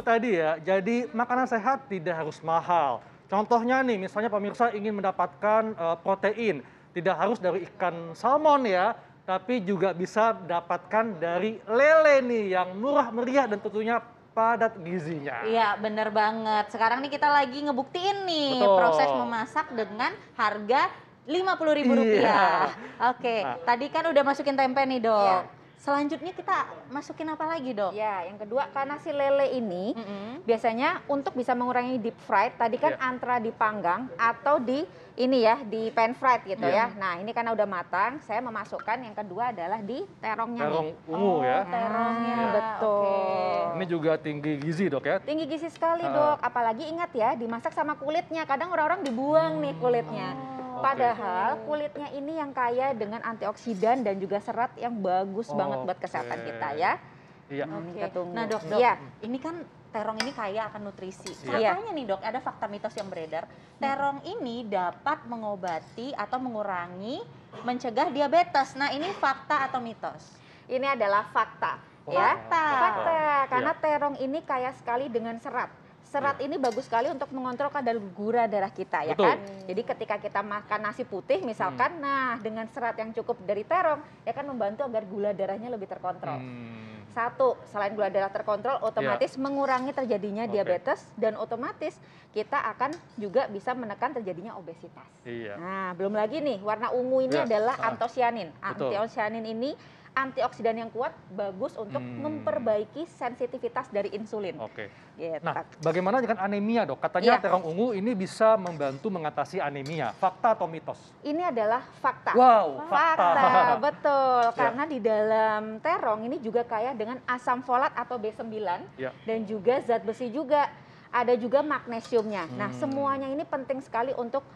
itu tadi ya, jadi makanan sehat tidak harus mahal. Contohnya nih, misalnya pemirsa ingin mendapatkan uh, protein, tidak harus dari ikan salmon ya, tapi juga bisa dapatkan dari lele nih yang murah meriah dan tentunya padat gizinya. Iya, bener banget. Sekarang nih kita lagi ngebuktiin nih Betul. proses memasak dengan harga Rp50.000. Iya. Oke, nah. tadi kan udah masukin tempe nih, Dok. Iya. Selanjutnya kita masukin apa lagi dok? Ya, yang kedua karena si lele ini mm-hmm. biasanya untuk bisa mengurangi deep fried, tadi kan yeah. antara dipanggang atau di ini ya di pan fried gitu yeah. ya. Nah ini karena udah matang, saya memasukkan yang kedua adalah di terongnya. Terong nih. ungu oh, ya. Terongnya ah, betul. Okay. Ini juga tinggi gizi dok ya? Tinggi gizi sekali ah. dok, apalagi ingat ya dimasak sama kulitnya. Kadang orang-orang dibuang hmm. nih kulitnya. Oh Okay. Padahal kulitnya ini yang kaya dengan antioksidan dan juga serat yang bagus oh, banget buat kesehatan okay. kita ya. Iya. Nah, okay. kita Nah dok, dok ya. ini kan terong ini kaya akan nutrisi. Iya. Katanya nih dok, ada fakta mitos yang beredar. Terong ini dapat mengobati atau mengurangi, mencegah diabetes. Nah ini fakta atau mitos? Ini adalah fakta. Fakta. Ya, fakta. Iya. Karena terong ini kaya sekali dengan serat Serat iya. ini bagus sekali untuk mengontrol kadar gula darah kita ya Betul. kan. Jadi ketika kita makan nasi putih misalkan, hmm. nah dengan serat yang cukup dari terong ya kan membantu agar gula darahnya lebih terkontrol. Hmm. Satu, selain gula darah terkontrol, iya. otomatis ya. mengurangi terjadinya okay. diabetes dan otomatis kita akan juga bisa menekan terjadinya obesitas. Iya. Nah, belum lagi nih warna ungu ini ya. adalah ah. antosianin. Antosianin ini antioksidan yang kuat bagus untuk hmm. memperbaiki sensitivitas dari insulin. Oke. Okay. Gitu. Nah, bagaimana dengan anemia dok? Katanya ya. terong ungu ini bisa membantu mengatasi anemia. Fakta atau mitos? Ini adalah fakta. Wow, fakta. fakta. Betul, ya. karena di dalam terong ini juga kaya dengan asam folat atau B9 ya. dan juga zat besi juga. Ada juga magnesiumnya. Nah, hmm. Nah, semuanya ini penting sekali untuk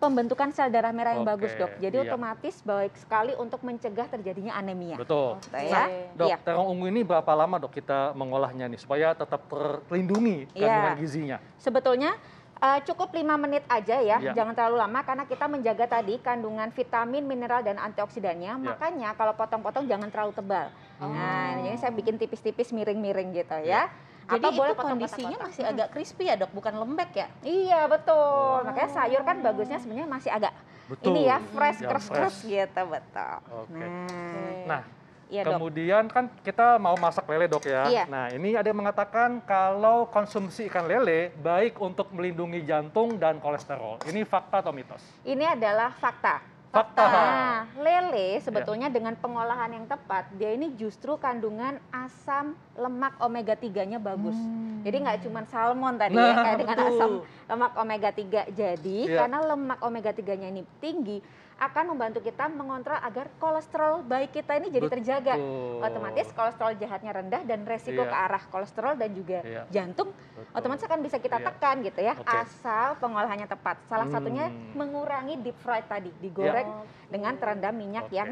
pembentukan sel darah merah yang okay. bagus dok. Jadi iya. otomatis baik sekali untuk mencegah terjadinya anemia. Betul. Gitu ya. Nah, Dok, iya. terong ungu ini berapa lama dok kita mengolahnya nih supaya tetap terlindungi iya. kandungan iya. gizinya? Sebetulnya Uh, cukup 5 menit aja ya, iya. jangan terlalu lama karena kita menjaga tadi kandungan vitamin, mineral, dan antioksidannya. Iya. Makanya kalau potong-potong jangan terlalu tebal. Oh. Nah, ini saya bikin tipis-tipis miring-miring gitu ya. iya. ya. Jadi Atau boleh kondisinya potong, masih agak crispy ya dok, bukan lembek ya? Iya betul. Oh. Makanya sayur kan bagusnya sebenarnya masih agak betul. ini ya fresh, kers ya, kers gitu betul. Okay. Nah, nah Iya, Kemudian dok. kan kita mau masak lele dok ya. Iya. Nah ini ada yang mengatakan kalau konsumsi ikan lele baik untuk melindungi jantung dan kolesterol. Ini fakta atau mitos? Ini adalah fakta fakta. Nah, Lele sebetulnya yeah. dengan pengolahan yang tepat, dia ini justru kandungan asam lemak omega 3-nya bagus. Hmm. Jadi nggak cuma salmon tadi ya, nah, ya, kayak dengan asam lemak omega 3. Jadi yeah. karena lemak omega 3-nya ini tinggi, akan membantu kita mengontrol agar kolesterol baik kita ini jadi Betul. terjaga. Otomatis kolesterol jahatnya rendah dan resiko iya. ke arah kolesterol dan juga iya. jantung Betul. otomatis akan bisa kita iya. tekan gitu ya. Okay. Asal pengolahannya tepat. Salah hmm. satunya mengurangi deep fried tadi, digoreng ya. dengan terendam minyak okay. yang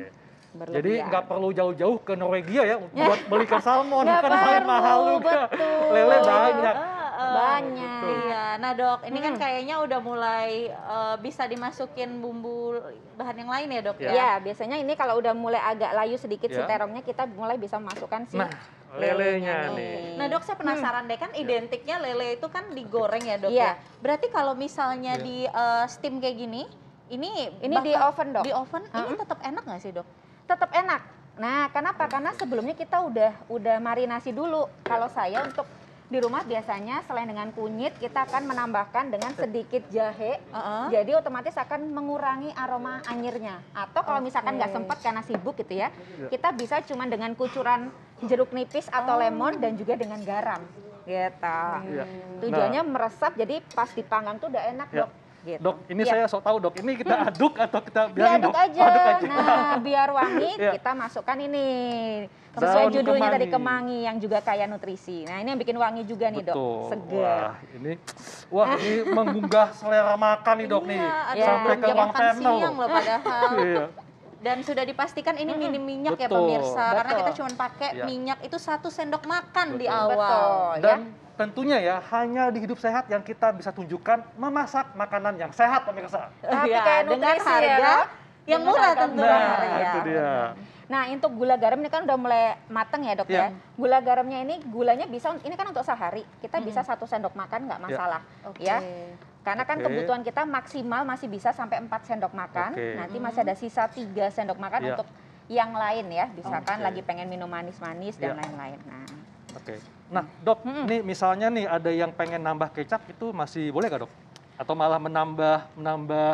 Berlebihan. Jadi nggak perlu jauh-jauh ke Norwegia ya buat beli ke salmon, kan mahal-mahal juga. Lele banyak banyak iya nah dok ini kan hmm. kan kayaknya udah mulai uh, bisa dimasukin bumbu bahan yang lain ya dok ya, ya biasanya ini kalau udah mulai agak layu sedikit ya. si iya. terongnya kita mulai bisa masukkan si nah lelenya nih. Nah dok saya penasaran hmm. deh kan hmm. identiknya lele itu kan digoreng ya dok yeah. ya. Berarti kalau misalnya yeah. di uh, steam kayak gini, ini ini di oven dok. Di oven uh -huh. ini hmm. tetap enak nggak sih dok? Tetap enak. Nah kenapa? Karena sebelumnya kita udah udah marinasi dulu. Kalau saya untuk di rumah biasanya selain dengan kunyit kita akan menambahkan dengan sedikit jahe. Uh-huh. Jadi otomatis akan mengurangi aroma anyirnya. Atau kalau okay. misalkan nggak sempat karena sibuk gitu ya, kita bisa cuma dengan kucuran jeruk nipis atau oh. lemon dan juga dengan garam. Gitu. Hmm. Tujuannya nah. meresap jadi pas dipanggang tuh udah enak, ya. Dok. Gitu. Dok, ini ya. saya sok tahu dok. Ini kita hmm. aduk atau kita biarin aduk dok? Aja. Aduk aja. Nah, biar wangi ya. kita masukkan ini. Sesuai Daun judulnya kemangi. tadi kemangi yang juga kaya nutrisi. Nah, ini yang bikin wangi juga nih, Betul. Dok. Segar. Wah, ini wah ini menggugah selera makan nih, Dok nih. Ya, ke ruang Siang loh padahal. Iya. dan sudah dipastikan ini hmm. minim minyak ya, betul, ya pemirsa betul. karena kita cuma pakai ya. minyak itu satu sendok makan betul. di awal betul, ya. dan tentunya ya hanya di hidup sehat yang kita bisa tunjukkan memasak makanan yang sehat pemirsa. Iya, Tapi ya, kayak dengan ya, harga ya, yang murah tentunya. Nah, ya. itu dia. Nah, untuk gula garam ini kan udah mulai mateng ya dok yeah. ya. Gula garamnya ini gulanya bisa ini kan untuk sehari kita hmm. bisa satu sendok makan nggak iya. masalah yeah. okay. ya. Karena kan okay. kebutuhan kita maksimal masih bisa sampai 4 sendok makan. Okay. Nanti masih ada sisa 3 sendok makan yeah. untuk yang lain ya. Misalkan okay. lagi pengen minum manis-manis dan iya. lain-lain. Nah. Oke. Okay. Nah, hmm. dok, mm -hmm. nih misalnya nih ada yang pengen nambah kecap itu masih boleh nggak dok? Atau malah menambah menambah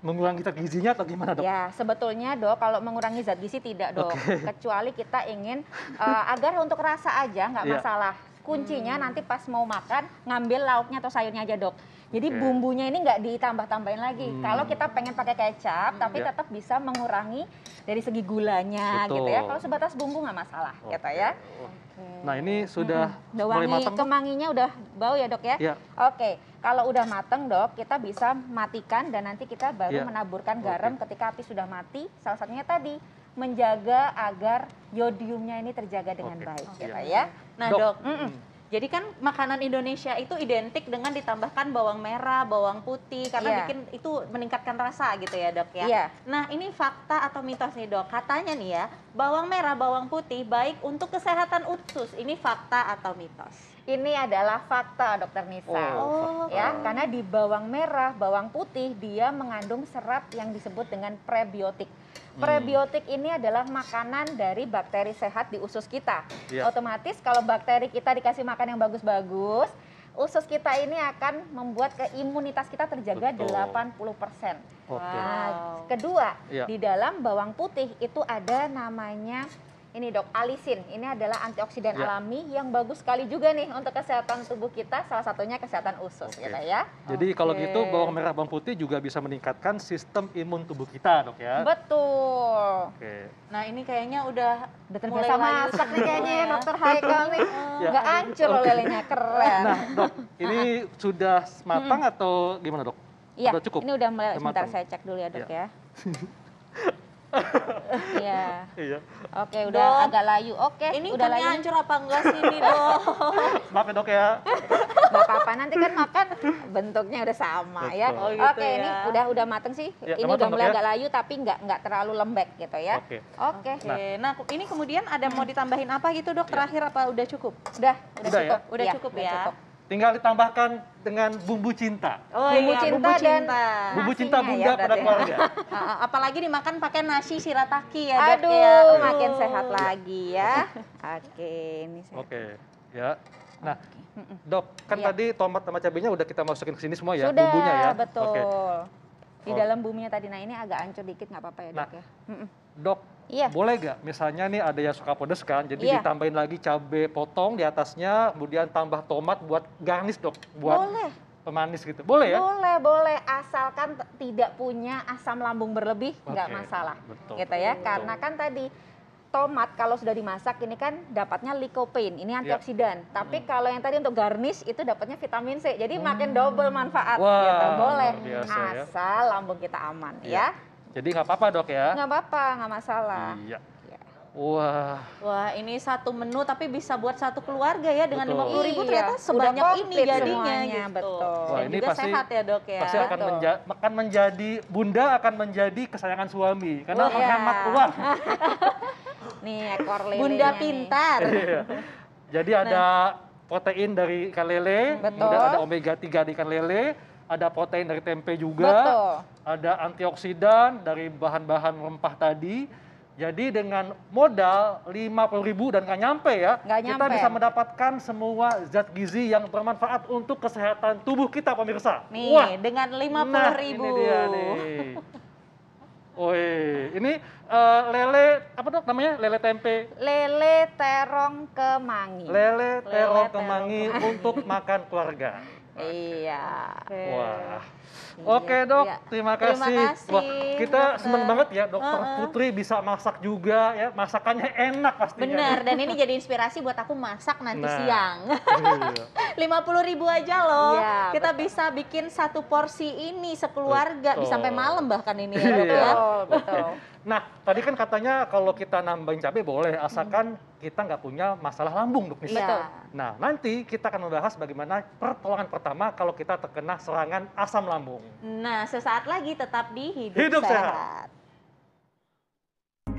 mengurangi zat gizinya atau gimana dok? Ya sebetulnya dok kalau mengurangi zat gizi tidak dok, okay. kecuali kita ingin uh, agar untuk rasa aja nggak yeah. masalah kuncinya hmm. nanti pas mau makan ngambil lauknya atau sayurnya aja dok. Jadi okay. bumbunya ini nggak ditambah-tambahin lagi. Hmm. Kalau kita pengen pakai kecap, tapi yeah. tetap bisa mengurangi dari segi gulanya, Betul. gitu ya. Kalau sebatas bumbu nggak masalah, okay. gitu ya. Okay. Nah ini hmm. sudah hmm. udah wangi, mateng. Kemanginya udah bau ya dok ya. Yeah. Oke, okay. kalau udah mateng dok, kita bisa matikan dan nanti kita baru yeah. menaburkan garam okay. ketika api sudah mati. Salah satunya tadi menjaga agar yodiumnya ini terjaga dengan okay. baik okay. Ya, iya, Pak iya. ya. Nah, Dok, dok mm -mm. Jadi kan makanan Indonesia itu identik dengan ditambahkan bawang merah, bawang putih karena yeah. bikin itu meningkatkan rasa gitu ya, Dok ya. Yeah. Nah, ini fakta atau mitos nih, Dok. Katanya nih ya, bawang merah, bawang putih baik untuk kesehatan usus. Ini fakta atau mitos? Ini adalah fakta, Dokter Nisa. Oh, oh fakta. ya, karena di bawang merah, bawang putih dia mengandung serat yang disebut dengan prebiotik. Hmm. Prebiotik ini adalah makanan dari bakteri sehat di usus kita. Yeah. Otomatis kalau bakteri kita dikasih makan yang bagus-bagus, usus kita ini akan membuat keimunitas kita terjaga Betul. 80%. Okay. Nah, Kedua, ya. di dalam bawang putih itu ada namanya ini dok, alisin. Ini adalah antioksidan ya. alami yang bagus sekali juga nih untuk kesehatan tubuh kita. Salah satunya kesehatan usus, ya, okay. gitu ya. Jadi okay. kalau gitu bawang merah, bawang putih juga bisa meningkatkan sistem imun tubuh kita, dok ya. Betul. Okay. Nah ini kayaknya udah udah sama masak nih kayaknya ya, dokter Haikal nih. Eh, ya. Nggak ya. hancur okay. lelenya keren. Nah dok, ini sudah matang hmm. atau gimana dok? Iya. Ini udah mulai. Sebentar saya cek dulu ya dok iya. ya. ya. Iya. iya. Oke, udah dok, agak layu. Oke, ini udah layu. Ini hancur apa enggak sih ini, Dok? Maaf ya, Dok ya. Enggak apa-apa, nanti kan makan bentuknya udah sama ya. Betul. ya. Oh, gitu Oke, ya. ini udah udah mateng sih. Ya, ini udah mulai ya. agak layu tapi enggak enggak terlalu lembek gitu ya. Oke. Oke. Nah. nah, ini kemudian ada mau ditambahin apa gitu, Dok? Terakhir apa udah cukup? Udah, udah, udah ya? cukup. Ya? Udah ya, cukup udah ya. Cukup. Tinggal ditambahkan dengan bumbu cinta. Oh, bumbu, iya, cinta, bumbu cinta dan bumbu cinta bunda ya, pada keluarga. ya. Apalagi dimakan pakai nasi shirataki ya, Aduh, ya. Aduh, oh, makin sehat lagi ya. Oke, ini sehat. Oke, ya. Nah, Dok, kan ya. tadi tomat sama cabenya udah kita masukin ke sini semua ya, Sudah, bumbunya ya. betul. Oke. Di oh. dalam bumbunya tadi. Nah, ini agak ancur dikit nggak apa-apa ya, Dok nah, ya. Dok, Iya. Boleh gak? Misalnya nih ada yang suka pedes kan, jadi iya. ditambahin lagi cabai potong di atasnya, kemudian tambah tomat buat garnis dok, buat boleh. pemanis gitu. Boleh ya? Boleh, boleh. Asalkan tidak punya asam lambung berlebih, nggak okay. masalah. Betul. Gitu ya, betul. karena kan tadi tomat kalau sudah dimasak ini kan dapatnya lycopene, ini iya. antioksidan. Ya. Tapi hmm. kalau yang tadi untuk garnis itu dapatnya vitamin C. Jadi hmm. makin double manfaat Wah, wow, gitu. Boleh biasa, ya. asal ya. lambung kita aman iya. ya. ya. Jadi nggak apa-apa dok ya? Nggak apa-apa, nggak masalah. Iya. iya. Wah. Wah ini satu menu tapi bisa buat satu keluarga ya dengan lima puluh ribu iya, ternyata iya. sebanyak ini jadinya semuanya, gitu. Betul. Wah, ini pasti, sehat ya dok ya. Pasti akan, menja akan menjadi bunda akan menjadi kesayangan suami karena oh, menghemat iya. uang. nih ekor lele. Bunda pintar. Iya. jadi Jadi nah. ada protein dari ikan lele, Betul. ada omega 3 di ikan lele, ada protein dari tempe juga. Betul ada antioksidan dari bahan-bahan rempah tadi. Jadi dengan modal 50 ribu dan nggak nyampe ya, gak nyampe. kita bisa mendapatkan semua zat gizi yang bermanfaat untuk kesehatan tubuh kita pemirsa. Nih, Wah. dengan 50 nah, ribu. ini dia nih. Woi, ini uh, lele apa dok namanya? Lele tempe. Lele terong kemangi. Lele terong, lele terong kemangi, kemangi untuk makan keluarga. Iya. Wah. Iya, Oke dok, iya. terima kasih. Terima kasih. Wah, kita dokter. seneng banget ya dokter uh -huh. Putri bisa masak juga ya, masakannya enak pastinya. Bener. dan ini jadi inspirasi buat aku masak nanti nah, siang. Iya. Lima puluh ribu aja loh, iya, kita betul. bisa bikin satu porsi ini sekeluarga, betul. bisa sampai malam bahkan ini ya iya. dok ya. Betul, betul. Nah, tadi kan katanya kalau kita nambahin cabai boleh, asalkan kita nggak punya masalah lambung, Dok Nisa. Iya. Nah, nanti kita akan membahas bagaimana pertolongan pertama kalau kita terkena serangan asam lambung. Nah, sesaat lagi tetap di Hidup, Hidup Sehat. sehat.